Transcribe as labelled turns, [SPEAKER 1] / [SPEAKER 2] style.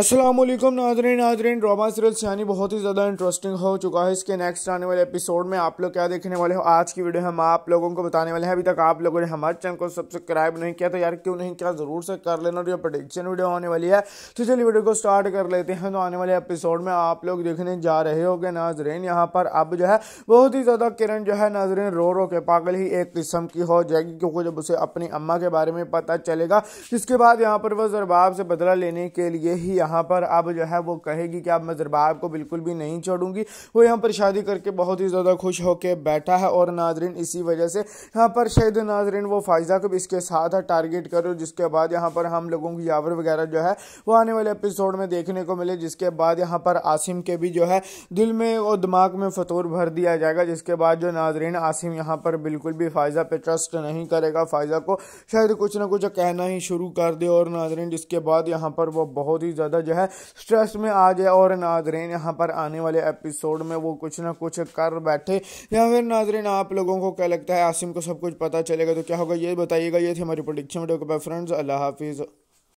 [SPEAKER 1] असलम नाजरीन नाजरीन drama serial सियानी बहुत ही ज़्यादा इंटरेस्टिंग हो चुका है इसके नेक्स्ट आने वाले एपिसोड में आप लोग क्या देखने वाले हो आज की वीडियो हम आप लोगों को बताने वाले हैं अभी तक आप लोगों ने हमारे चैनल को सब्सक्राइब नहीं किया तो यार क्यों नहीं किया ज़रूर से कर लेना जो प्रोडिक्शन वीडियो आने वाली है तो चलिए वीडियो को स्टार्ट कर लेते हैं तो आने वाले एपिसोड में आप लोग देखने जा रहे हो गए नाजरीन यहाँ पर अब जो है बहुत ही ज़्यादा किरण जो है नाजरीन रो रो के पागल ही एक किस्म की हो जाएगी क्योंकि जब उसे अपनी अम्मा के बारे में पता चलेगा जिसके बाद यहाँ पर वह जरबाब से बदला लेने के लिए ही यहाँ पर अब जो है वो कहेगी कि अब मैं जरबाब को बिल्कुल भी नहीं छोड़ूंगी वो यहाँ पर शादी करके बहुत ही ज़्यादा खुश होकर बैठा है और नाजरीन इसी वजह से यहाँ पर शायद नाजरीन वो फायजा को इसके साथ टारगेट करो जिसके बाद यहाँ पर हम लोगों की यावर वगैरह जो है वो आने वाले एपिसोड में देखने को मिले जिसके बाद यहाँ पर आसिम के भी जो है दिल में और दिमाग में फतूर भर दिया जाएगा जिसके बाद जो नाजरीन आसिम यहाँ पर बिल्कुल भी फायजा पे ट्रस्ट नहीं करेगा फायजा को शायद कुछ ना कुछ कहना ही शुरू कर दे और नाजरीन जिसके बाद यहाँ पर वो बहुत ही ज़्यादा ज़्यादा जो है स्ट्रेस में आ जाए और नाजरेन यहाँ पर आने वाले एपिसोड में वो कुछ ना कुछ कर बैठे या फिर नाजरेन आप लोगों को क्या लगता है आसिम को सब कुछ पता चलेगा तो क्या होगा ये बताइएगा ये थी हमारी प्रोडिक्शन फ्रेंड्स अल्लाह हाफिज़